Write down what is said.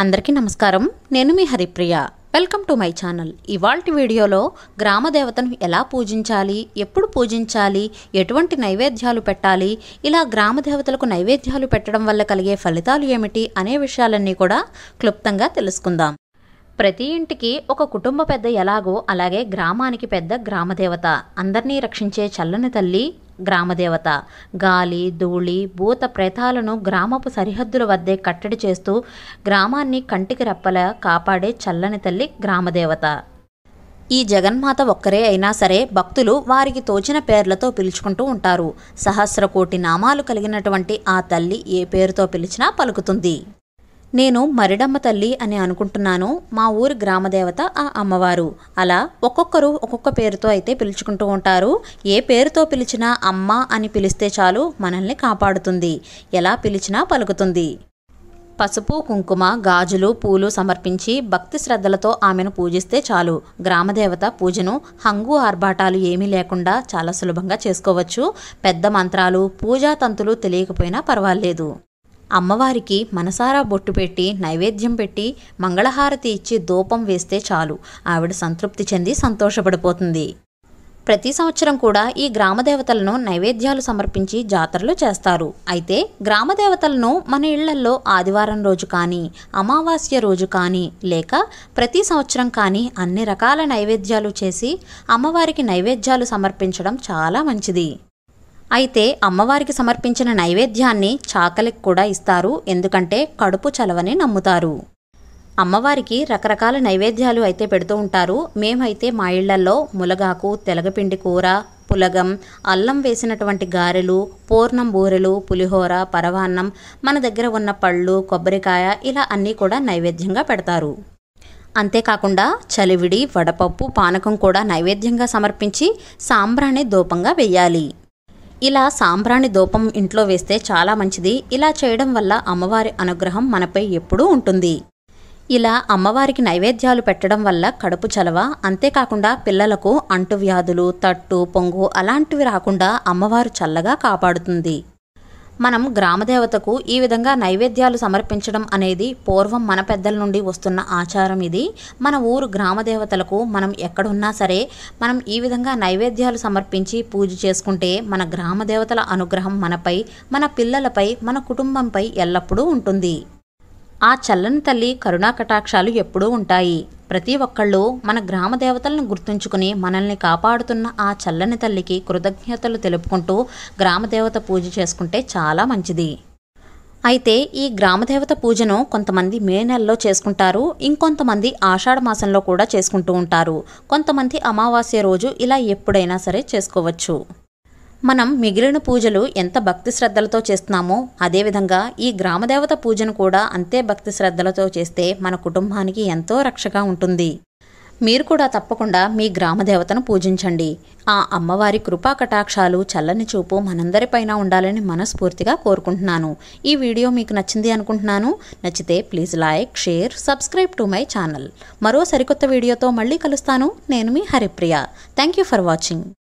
అందరికీ నమస్కారం నేను మీ Haripriya welcome to my channel ఇవాల్టి వీడియోలో గ్రామ దేవతను ఎలా పూజించాలి ఎప్పుడు పూజించాలి ఎటువంటి నైవేద్యాలు పెట్టాలి ఇలా గ్రామ దేవతలకు నైవేద్యాలు పెట్టడం వల్ల కలిగే ఫలితాలు ఏమిటి అనే విషయాలన్నీ కూడా క్లుప్తంగా తెలుసుకుందాం ప్రతి ఇంటికి ఒక కుటుంబ పెద్ద ఎలాగో అలాగే గ్రామానికి పెద్ద గ్రామదేవత అందరినీ రక్షించే చల్లని తల్లి గ్రామదేవత గాలి ధూళి భూత ప్రేతాలను గ్రామపు సరిహద్దుల వద్దే కట్టడి చేస్తూ గ్రామాన్ని కంటికి రెప్పల కాపాడే చల్లని తల్లి గ్రామదేవత ఈ జగన్మాత ఒక్కరే అయినా సరే భక్తులు వారికి తోచిన పేర్లతో పిలుచుకుంటూ ఉంటారు సహస్రకోటి నామాలు కలిగినటువంటి ఆ తల్లి ఏ పేరుతో పిలిచినా పలుకుతుంది నేను మరిడమ్మ తల్లి అని అనుకుంటున్నాను మా ఊరి గ్రామదేవత ఆ అమ్మవారు అలా ఒక్కొక్కరు ఒక్కొక్క పేరుతో అయితే పిలుచుకుంటూ ఉంటారు ఏ పేరుతో పిలిచినా అమ్మ అని పిలిస్తే చాలు మనల్ని కాపాడుతుంది ఎలా పిలిచినా పలుకుతుంది పసుపు కుంకుమ గాజులు పూలు సమర్పించి భక్తి శ్రద్ధలతో ఆమెను పూజిస్తే చాలు గ్రామదేవత పూజను హంగు ఆర్భాటాలు ఏమీ లేకుండా చాలా సులభంగా చేసుకోవచ్చు పెద్ద మంత్రాలు పూజా తంతులు తెలియకపోయినా పర్వాలేదు అమ్మవారికి మనసారా బొట్టు పెట్టి నైవేద్యం పెట్టి మంగళహారతి ఇచ్చి దూపం వేస్తే చాలు ఆవిడ సంతృప్తి చెంది సంతోషపడిపోతుంది ప్రతి సంవత్సరం కూడా ఈ గ్రామదేవతలను నైవేద్యాలు సమర్పించి జాతరలు చేస్తారు అయితే గ్రామదేవతలను మన ఇళ్లల్లో ఆదివారం రోజు కానీ అమావాస్య రోజు కానీ లేక ప్రతి సంవత్సరం కానీ అన్ని రకాల నైవేద్యాలు చేసి అమ్మవారికి నైవేద్యాలు సమర్పించడం చాలా మంచిది అయితే అమ్మవారికి సమర్పించిన నైవేద్యాన్ని చాకలికి కూడా ఇస్తారు ఎందుకంటే కడుపు చలవని నమ్ముతారు అమ్మవారికి రకరకాల నైవేద్యాలు అయితే పెడుతూ ఉంటారు మేమైతే మా ఇళ్లలో ములగాకు తెలగపిండి కూర పులగం అల్లం వేసినటువంటి గారెలు పూర్ణం బూరెలు పులిహోర పరవాన్నం మన దగ్గర ఉన్న పళ్ళు కొబ్బరికాయ ఇలా అన్నీ కూడా నైవేద్యంగా పెడతారు అంతేకాకుండా చలివిడి వడపప్పు పానకం కూడా నైవేద్యంగా సమర్పించి సాంబ్రాణి దూపంగా వెయ్యాలి ఇలా సాంబ్రాణి దూపం ఇంట్లో వేస్తే చాలా మంచిది ఇలా చేయడం వల్ల అమ్మవారి అనుగ్రహం మనపై ఎప్పుడూ ఉంటుంది ఇలా అమ్మవారికి నైవేద్యాలు పెట్టడం వల్ల కడుపు చలవ అంతేకాకుండా పిల్లలకు అంటువ్యాధులు తట్టు పొంగు అలాంటివి రాకుండా అమ్మవారు చల్లగా కాపాడుతుంది మనం గ్రామదేవతకు ఈ విధంగా నైవేద్యాలు సమర్పించడం అనేది పూర్వం మన పెద్దల నుండి వస్తున్న ఆచారం ఇది మన ఊరు గ్రామదేవతలకు మనం ఎక్కడున్నా సరే మనం ఈ విధంగా నైవేద్యాలు సమర్పించి పూజ చేసుకుంటే మన గ్రామదేవతల అనుగ్రహం మనపై మన పిల్లలపై మన కుటుంబంపై ఎల్లప్పుడూ ఉంటుంది ఆ చల్లని తల్లి కరుణా కటాక్షాలు ఎప్పుడూ ఉంటాయి ప్రతి ఒక్కళ్ళు మన గ్రామ దేవతలను గుర్తుంచుకుని మనల్ని కాపాడుతున్న ఆ చల్లని తల్లికి కృతజ్ఞతలు తెలుపుకుంటూ గ్రామదేవత పూజ చేసుకుంటే చాలా మంచిది అయితే ఈ గ్రామదేవత పూజను కొంతమంది మే నెలలో చేసుకుంటారు ఇంకొంతమంది ఆషాఢ మాసంలో కూడా చేసుకుంటూ ఉంటారు కొంతమంది అమావాస్య రోజు ఇలా ఎప్పుడైనా సరే చేసుకోవచ్చు మనం మిగిలిన పూజలు ఎంత భక్తి శ్రద్ధలతో చేస్తున్నామో అదేవిధంగా ఈ గ్రామదేవత పూజను కూడా అంతే భక్తి శ్రద్ధలతో చేస్తే మన కుటుంబానికి ఎంతో రక్షగా ఉంటుంది మీరు కూడా తప్పకుండా మీ గ్రామదేవతను పూజించండి ఆ అమ్మవారి కృపా కటాక్షాలు చల్లని చూపు మనందరిపైన ఉండాలని మనస్ఫూర్తిగా కోరుకుంటున్నాను ఈ వీడియో మీకు నచ్చింది అనుకుంటున్నాను నచ్చితే please like share subscribe to my channel మరో సరికొత్త వీడియోతో మళ్ళీ కలుస్తాను నేను మీ Haripriya thank you for watching